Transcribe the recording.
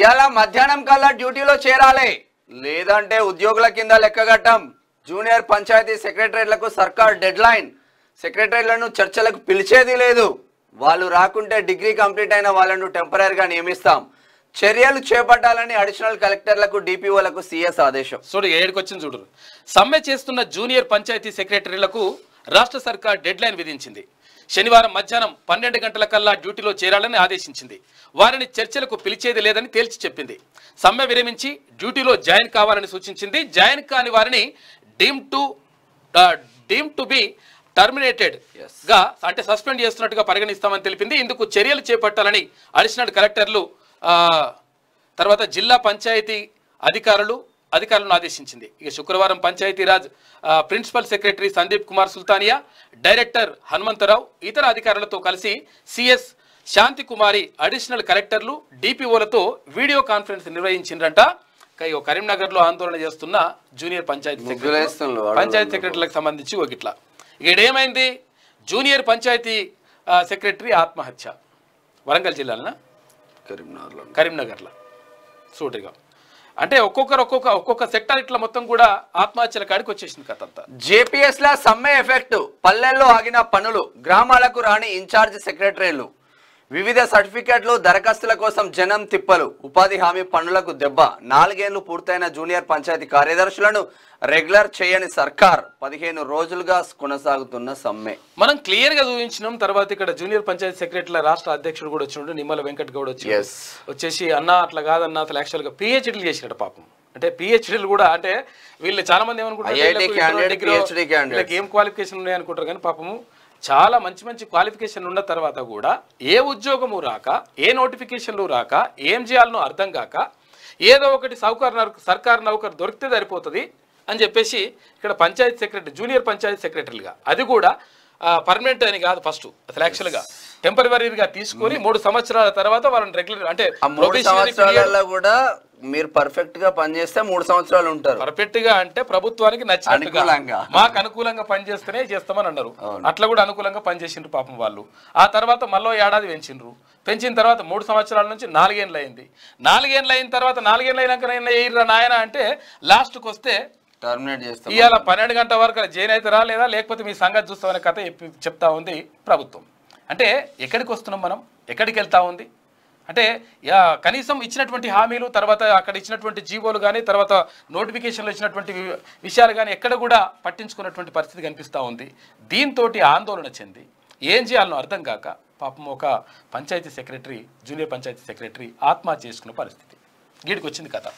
ఇవాళ మధ్యాహ్నం కల్లా డ్యూటీలో చేరాలి లేదంటే ఉద్యోగుల కింద లెక్కగట్టం జూనియర్ పంచాయతీ సెక్రటరీలకు సర్కార్ డెడ్ లైన్ సెక్రటరీలను చర్చలకు పిలిచేది లేదు వాళ్ళు రాకుంటే డిగ్రీ కంప్లీట్ అయిన వాళ్ళను టెంపరీగా నియమిస్తాం చర్యలు చేపట్టాలని అడిషనల్ కలెక్టర్లకు డిపిఓలకు సీఎస్ ఆదేశం చూడు ఏడుకొచ్చింది చూడరు సమ్మె చేస్తున్న జూనియర్ పంచాయతీ సెక్రటరీలకు రాష్ట్ర సర్కార్ డెడ్ లైన్ విధించింది శనివారం మధ్యాహ్నం పన్నెండు గంటల కల్లా డ్యూటీలో చేరాలని ఆదేశించింది వారిని చర్చలకు పిలిచేది లేదని తేల్చి చెప్పింది సమ్మె విరమించి డ్యూటీలో జాయిన్ కావాలని సూచించింది జాయిన్ కాని వారిని deem to deem to be terminated గా అంటే సస్పెండ్ చేస్తున్నట్టుగా పరిగణిస్తామని తెలిపింది ఇందుకు చర్యలు చేపట్టాలని అడిషనల్ కలెక్టర్లు తర్వాత జిల్లా పంచాయతీ అధికారులు అధికారులను ఆదేశించింది ఇక శుక్రవారం Panchayati Raj principal secretary Sandeep Kumar Sultania director Hanumantharao ఇతర అధికారులతో కలిసి సిఎస్ శాంతి కుమారి అడిషనల్ కలెక్టర్లు డిపిఓలతో వీడియో కాన్ఫరెన్స్ నిర్వహించిండ్రంట కరీంనగర్ లో ఆందోళన చేస్తున్న జూనియర్ పంచాయతీ పంచాయతీ సెక్రటరీలకు సంబంధించి ఒక ఇట్లా ఏమైంది జూనియర్ పంచాయతీ సెక్రటరీ ఆత్మహత్య వరంగల్ జిల్లాలనా కరీంనగర్లో కరీంనగర్లో సూటిగా అంటే ఒక్కొక్కరు ఒక్కొక్క ఒక్కొక్క సెక్టార్ ఇట్లా మొత్తం కూడా ఆత్మహత్యల కాడికి వచ్చేసింది కథ అంతా జేపీఎస్ లా సమ్మె ఎఫెక్ట్ పల్లెల్లో ఆగిన పనులు గ్రామాలకు రాని ఇన్ఛార్జ్ సెక్రటరీలు వివిధ సర్టిఫికేట్లు దరఖాస్తుల కోసం జనం తిప్పలు ఉపాధి హామీ పనులకు దెబ్బ నాలుగేళ్లు పూర్తయిన జూనియర్ పంచాయతీ కార్యదర్శులను రెగ్యులర్ చేయని సర్కార్ పదిహేను రోజులుగా కొనసాగుతున్న సమ్మె మనం క్లియర్ గా చూపించినాం తర్వాత ఇక్కడ జూనియర్ పంచాయతీ సెక్రటరీల రాష్ట్ర అధ్యక్షుడు కూడా వచ్చిండు నిమ్మల వెంకట్ గౌడ్ వచ్చి వచ్చేసి అన్న అట్లా కాదన్న అసలు యాక్చువల్ గా పిహెచ్డీలు చేసినాడు పాపం అంటే పిహెచ్డీలు కూడా అంటే వీళ్ళు చాలా మంది ఏమనుకుంటారు ఏం క్వాలిఫికేషన్ ఉన్నాయనుకుంటారు కానీ పాపము చాలా మంచి మంచి క్వాలిఫికేషన్ ఉన్న తర్వాత కూడా ఏ ఉద్యోగము రాక ఏ నోటిఫికేషన్లు రాక ఏం చేయాలనో అర్థం కాక ఏదో ఒకటి సౌకర్ సర్కార్ నౌకర్ దొరికితే సరిపోతుంది అని చెప్పేసి ఇక్కడ పంచాయతీ సెక్రటరీ జూనియర్ పంచాయతీ సెక్రటరీలుగా అది కూడా పర్మనెంట్ అని కాదు ఫస్ట్ అసలు యాక్చువల్గా టెంపరీగా తీసుకొని మూడు సంవత్సరాల తర్వాత వాళ్ళని రెగ్యులర్ అంటే కూడా మీరు పర్ఫెక్ట్ గా పనిచేస్తే మూడు సంవత్సరాలు ఉంటారు పర్ఫెక్ట్ గా అంటే ప్రభుత్వానికి నచ్చినట్టుగా మాకు అనుకూలంగా పనిచేస్తేనే చేస్తామని అన్నారు అట్లా కూడా అనుకూలంగా పనిచేసిండ్రు పాపం వాళ్ళు ఆ తర్వాత మళ్ళీ ఏడాది పెంచిండ్రు పెంచిన తర్వాత మూడు సంవత్సరాల నుంచి నాలుగేళ్ళు అయింది నాలుగేళ్ళు అయిన తర్వాత నాలుగేళ్ళు అయినాక ఏయ్యరా నాయన అంటే లాస్ట్కి వస్తే టర్మినేట్ చేస్తాం ఇవాళ పన్నెండు గంటల వరకు జైన్ అవుతారా లేదా లేకపోతే మీ సంగతి చూస్తామనే కథ చెప్తా ఉంది ప్రభుత్వం అంటే ఎక్కడికి వస్తున్నాం మనం ఎక్కడికి వెళ్తా ఉంది అంటే కనీసం ఇచ్చినటువంటి హామీలు తర్వాత అక్కడ ఇచ్చినటువంటి జీవోలు కానీ తర్వాత నోటిఫికేషన్లు ఇచ్చినటువంటి విషయాలు కానీ ఎక్కడ కూడా పట్టించుకున్నటువంటి పరిస్థితి కనిపిస్తూ ఉంది దీంతో ఆందోళన చెంది ఏం చేయాలనో అర్థం కాక పాపం ఒక panchayat secretary junior panchayat secretary ఆత్మహత్య చేసుకున్న పరిస్థితి గీడికి వచ్చింది కథ